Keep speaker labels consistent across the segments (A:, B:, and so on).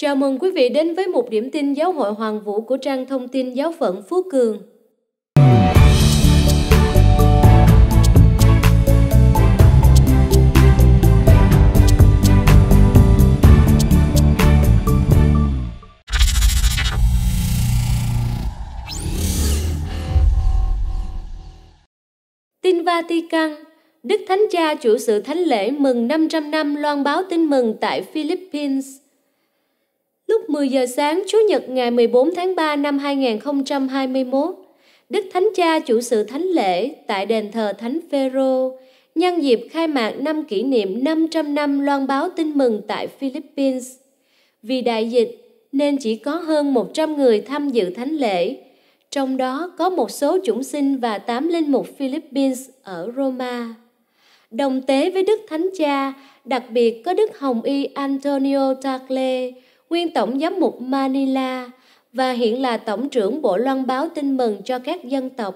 A: Chào mừng quý vị đến với một điểm tin giáo hội Hoàng Vũ của trang thông tin giáo phận Phú Cường. Tin Vatican Đức Thánh Cha chủ sự Thánh lễ mừng 500 năm loan báo tin mừng tại Philippines – Lúc 10 giờ sáng Chủ nhật ngày 14 tháng 3 năm 2021, Đức Thánh Cha chủ sự thánh lễ tại đền thờ Thánh Phêrô nhân dịp khai mạc năm kỷ niệm 500 năm loan báo tin mừng tại Philippines. Vì đại dịch nên chỉ có hơn 100 người tham dự thánh lễ, trong đó có một số chủng sinh và tám linh mục Philippines ở Roma. Đồng tế với Đức Thánh Cha, đặc biệt có Đức Hồng Y Antonio Tagle, nguyên tổng giám mục Manila và hiện là tổng trưởng Bộ Loan báo tin mừng cho các dân tộc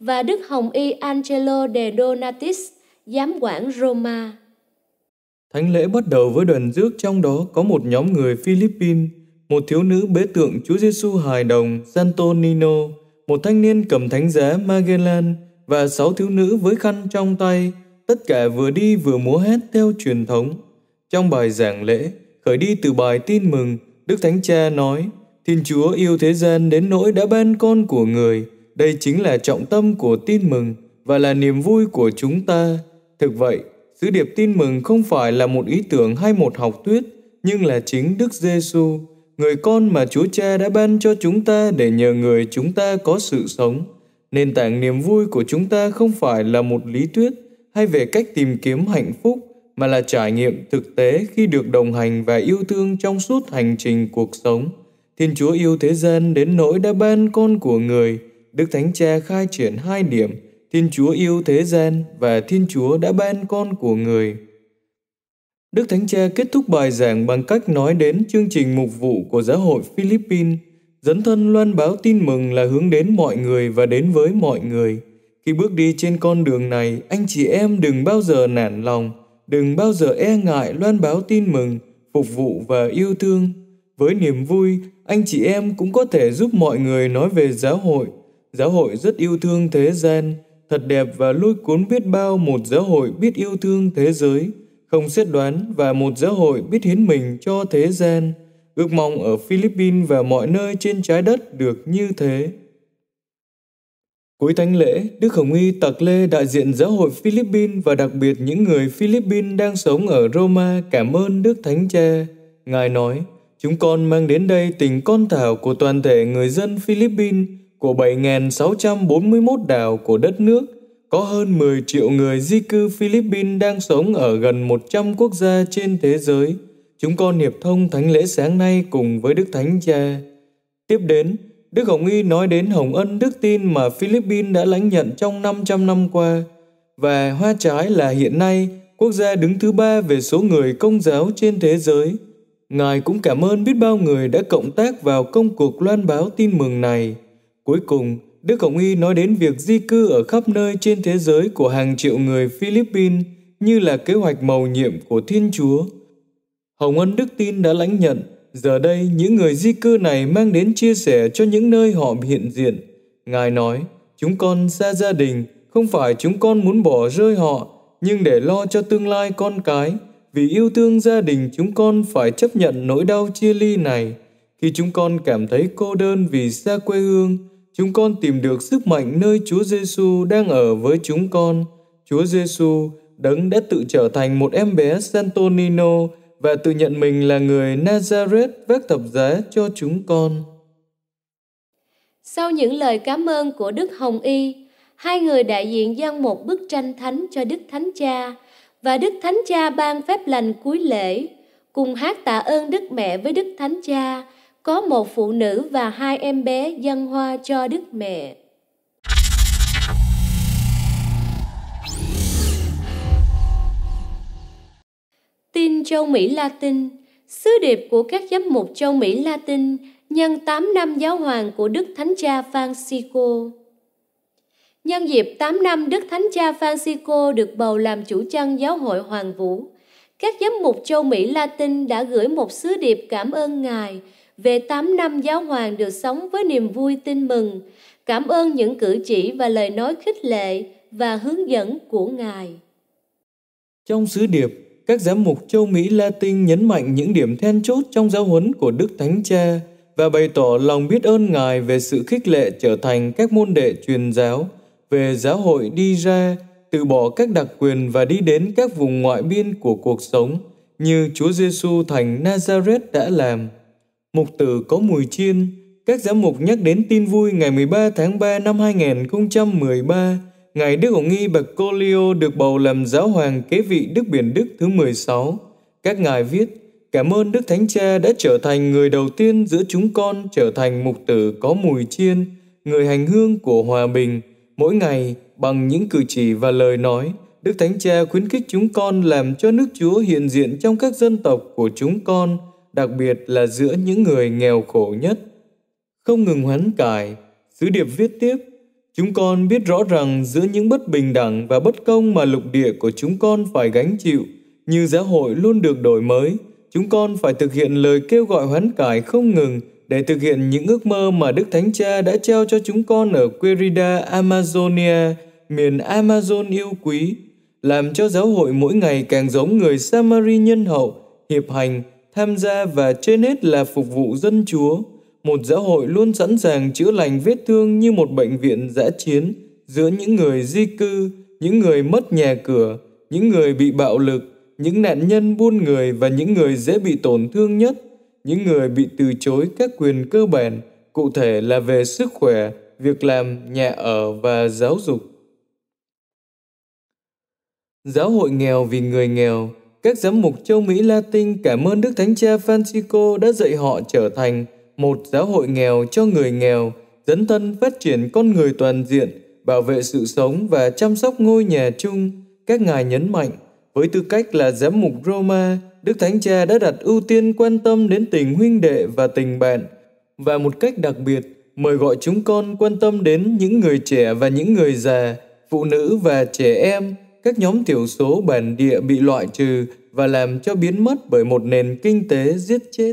A: và Đức Hồng Y Angelo de Donatis, giám quản Roma.
B: Thánh lễ bắt đầu với đoàn rước trong đó có một nhóm người Philippines, một thiếu nữ bế tượng Chúa Giêsu hài đồng Santo Nino, một thanh niên cầm thánh giá Magellan và sáu thiếu nữ với khăn trong tay, tất cả vừa đi vừa múa hát theo truyền thống. Trong bài giảng lễ, khởi đi từ bài tin mừng, Đức Thánh Cha nói, Thiên Chúa yêu thế gian đến nỗi đã ban con của người, đây chính là trọng tâm của tin mừng và là niềm vui của chúng ta. Thực vậy, sứ điệp tin mừng không phải là một ý tưởng hay một học thuyết, nhưng là chính Đức Giêsu, người con mà Chúa Cha đã ban cho chúng ta để nhờ người chúng ta có sự sống. Nền tảng niềm vui của chúng ta không phải là một lý thuyết hay về cách tìm kiếm hạnh phúc, mà là trải nghiệm thực tế khi được đồng hành và yêu thương trong suốt hành trình cuộc sống. Thiên Chúa yêu thế gian đến nỗi đã ban con của người. Đức Thánh Cha khai triển hai điểm, Thiên Chúa yêu thế gian và Thiên Chúa đã ban con của người. Đức Thánh Cha kết thúc bài giảng bằng cách nói đến chương trình mục vụ của giáo hội Philippines. Dấn thân loan báo tin mừng là hướng đến mọi người và đến với mọi người. Khi bước đi trên con đường này, anh chị em đừng bao giờ nản lòng – đừng bao giờ e ngại loan báo tin mừng, phục vụ và yêu thương. Với niềm vui, anh chị em cũng có thể giúp mọi người nói về giáo hội. Giáo hội rất yêu thương thế gian, thật đẹp và lôi cuốn biết bao một giáo hội biết yêu thương thế giới, không xét đoán và một giáo hội biết hiến mình cho thế gian. Ước mong ở Philippines và mọi nơi trên trái đất được như thế. Cuối thánh lễ, Đức Hồng Y Tạc Lê đại diện giáo hội Philippines và đặc biệt những người Philippines đang sống ở Roma cảm ơn Đức Thánh Cha. Ngài nói, chúng con mang đến đây tình con thảo của toàn thể người dân Philippines của 7.641 đảo của đất nước. Có hơn 10 triệu người di cư Philippines đang sống ở gần 100 quốc gia trên thế giới. Chúng con hiệp thông thánh lễ sáng nay cùng với Đức Thánh Cha. Tiếp đến, Đức Hồng Y nói đến hồng ân đức tin mà Philippines đã lãnh nhận trong 500 năm qua, và hoa trái là hiện nay quốc gia đứng thứ ba về số người công giáo trên thế giới. Ngài cũng cảm ơn biết bao người đã cộng tác vào công cuộc loan báo tin mừng này. Cuối cùng, Đức Hồng Y nói đến việc di cư ở khắp nơi trên thế giới của hàng triệu người Philippines như là kế hoạch màu nhiệm của Thiên Chúa. Hồng Ân Đức Tin đã lãnh nhận Giờ đây, những người di cư này mang đến chia sẻ cho những nơi họ hiện diện. Ngài nói, chúng con xa gia đình, không phải chúng con muốn bỏ rơi họ, nhưng để lo cho tương lai con cái, vì yêu thương gia đình chúng con phải chấp nhận nỗi đau chia ly này. Khi chúng con cảm thấy cô đơn vì xa quê hương, chúng con tìm được sức mạnh nơi Chúa Giêsu đang ở với chúng con. Chúa Giêsu đấng đã tự trở thành một em bé Santonino và tự nhận mình là người Nazareth vác thập giá cho chúng con.
A: Sau những lời cảm ơn của Đức Hồng Y, hai người đại diện dâng một bức tranh thánh cho Đức Thánh Cha và Đức Thánh Cha ban phép lành cuối lễ, cùng hát tạ ơn Đức Mẹ với Đức Thánh Cha, có một phụ nữ và hai em bé dâng hoa cho Đức Mẹ. châu Mỹ Latin, sứ điệp của các giám mục châu Mỹ Latin nhân 8 năm giáo hoàng của Đức Thánh Cha Francisco. Nhân dịp 8 năm Đức Thánh Cha Francisco được bầu làm chủ chăn giáo hội Hoàng Vũ, các giám mục châu Mỹ Latin đã gửi một sứ điệp cảm ơn Ngài về 8 năm giáo hoàng được sống với niềm vui tin mừng, cảm ơn những cử chỉ và lời nói khích lệ và hướng dẫn của Ngài.
B: Trong sứ điệp, các giám mục châu Mỹ Latin nhấn mạnh những điểm then chốt trong giáo huấn của Đức Thánh Cha và bày tỏ lòng biết ơn Ngài về sự khích lệ trở thành các môn đệ truyền giáo, về giáo hội đi ra, từ bỏ các đặc quyền và đi đến các vùng ngoại biên của cuộc sống, như Chúa Giêsu thành Nazareth đã làm. Mục tử có mùi chiên, các giám mục nhắc đến tin vui ngày 13 tháng 3 năm 2013 Ngài Đức Hồng Nghi Bạch Cô Leo được bầu làm giáo hoàng kế vị Đức Biển Đức thứ 16. Các ngài viết, cảm ơn Đức Thánh Cha đã trở thành người đầu tiên giữa chúng con trở thành mục tử có mùi chiên, người hành hương của hòa bình. Mỗi ngày, bằng những cử chỉ và lời nói, Đức Thánh Cha khuyến khích chúng con làm cho nước Chúa hiện diện trong các dân tộc của chúng con, đặc biệt là giữa những người nghèo khổ nhất. Không ngừng hoán cải, sứ điệp viết tiếp – Chúng con biết rõ rằng giữa những bất bình đẳng và bất công mà lục địa của chúng con phải gánh chịu, như giáo hội luôn được đổi mới, chúng con phải thực hiện lời kêu gọi hoán cải không ngừng để thực hiện những ước mơ mà Đức Thánh Cha đã trao cho chúng con ở Querida Amazonia, miền Amazon yêu quý, làm cho giáo hội mỗi ngày càng giống người Samari nhân hậu, hiệp hành, tham gia và trên hết là phục vụ dân Chúa một giáo hội luôn sẵn sàng chữa lành vết thương như một bệnh viện dã chiến giữa những người di cư, những người mất nhà cửa, những người bị bạo lực, những nạn nhân buôn người và những người dễ bị tổn thương nhất, những người bị từ chối các quyền cơ bản, cụ thể là về sức khỏe, việc làm, nhà ở và giáo dục. Giáo hội nghèo vì người nghèo, các giám mục châu Mỹ Latin cảm ơn Đức Thánh Cha Francisco đã dạy họ trở thành một giáo hội nghèo cho người nghèo, dấn thân phát triển con người toàn diện, bảo vệ sự sống và chăm sóc ngôi nhà chung, các ngài nhấn mạnh, với tư cách là giám mục Roma, Đức Thánh Cha đã đặt ưu tiên quan tâm đến tình huynh đệ và tình bạn, và một cách đặc biệt, mời gọi chúng con quan tâm đến những người trẻ và những người già, phụ nữ và trẻ em, các nhóm thiểu số bản địa bị loại trừ và làm cho biến mất bởi một nền kinh tế giết chết.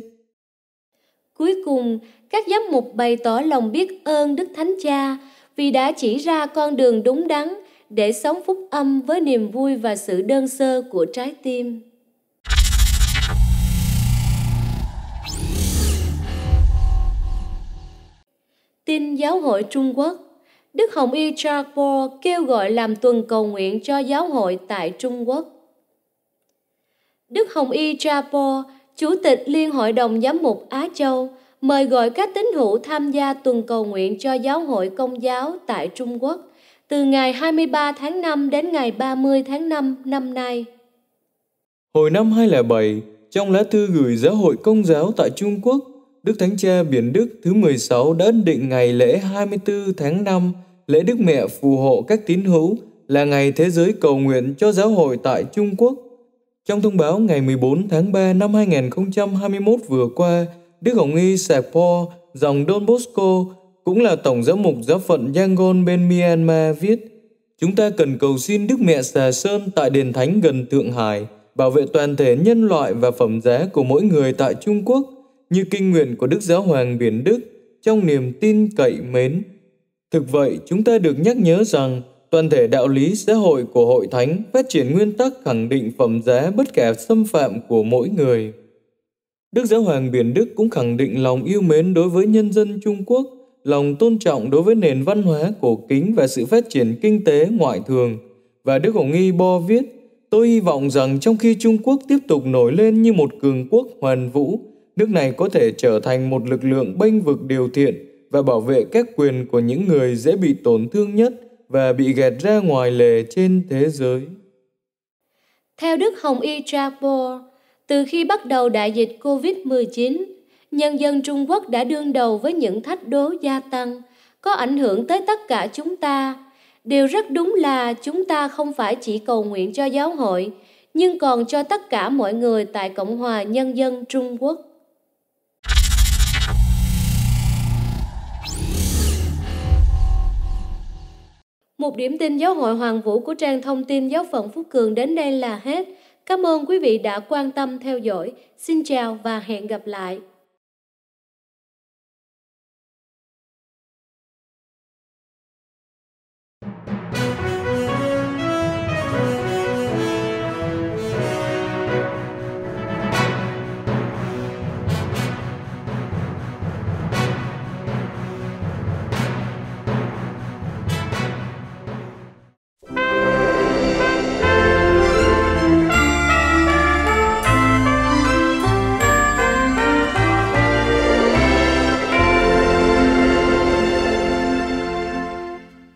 A: Cuối cùng, các giám mục bày tỏ lòng biết ơn Đức Thánh Cha vì đã chỉ ra con đường đúng đắn để sống phúc âm với niềm vui và sự đơn sơ của trái tim. Tin Giáo hội Trung Quốc Đức Hồng Y paul kêu gọi làm tuần cầu nguyện cho giáo hội tại Trung Quốc. Đức Hồng Y paul Chủ tịch Liên hội đồng giám mục Á Châu mời gọi các tín hữu tham gia tuần cầu nguyện cho giáo hội công giáo tại Trung Quốc từ ngày 23 tháng 5 đến ngày 30 tháng 5 năm nay.
B: Hồi năm 2007, trong lá thư gửi giáo hội công giáo tại Trung Quốc, Đức Thánh Cha Biển Đức thứ 16 đã định ngày lễ 24 tháng 5, lễ Đức Mẹ phù hộ các tín hữu là ngày thế giới cầu nguyện cho giáo hội tại Trung Quốc – trong thông báo ngày 14 tháng 3 năm 2021 vừa qua, Đức Hồng Y Sakpo, dòng Don Bosco, cũng là tổng giám mục giáo phận Yangon bên Myanmar viết Chúng ta cần cầu xin Đức Mẹ Xà Sơn tại Đền Thánh gần Thượng Hải, bảo vệ toàn thể nhân loại và phẩm giá của mỗi người tại Trung Quốc, như kinh nguyện của Đức Giáo Hoàng Biển Đức, trong niềm tin cậy mến. Thực vậy, chúng ta được nhắc nhớ rằng toàn thể đạo lý xã hội của hội thánh phát triển nguyên tắc khẳng định phẩm giá bất kể xâm phạm của mỗi người. Đức Giáo hoàng Biển Đức cũng khẳng định lòng yêu mến đối với nhân dân Trung Quốc, lòng tôn trọng đối với nền văn hóa cổ kính và sự phát triển kinh tế ngoại thường. Và Đức Hồng Nghi Bo viết, tôi hy vọng rằng trong khi Trung Quốc tiếp tục nổi lên như một cường quốc hoàn vũ, nước này có thể trở thành một lực lượng bênh vực điều thiện và bảo vệ các quyền của những người dễ bị tổn thương nhất – và bị gạt ra ngoài lề trên thế giới.
A: Theo Đức Hồng Y Chapo, từ khi bắt đầu đại dịch COVID-19, nhân dân Trung Quốc đã đương đầu với những thách đố gia tăng, có ảnh hưởng tới tất cả chúng ta. Điều rất đúng là chúng ta không phải chỉ cầu nguyện cho giáo hội, nhưng còn cho tất cả mọi người tại Cộng hòa Nhân dân Trung Quốc. Một điểm tin giáo hội Hoàng Vũ của trang thông tin giáo phận Phúc Cường đến đây là hết. Cảm ơn quý vị đã quan tâm theo dõi. Xin chào và hẹn gặp lại.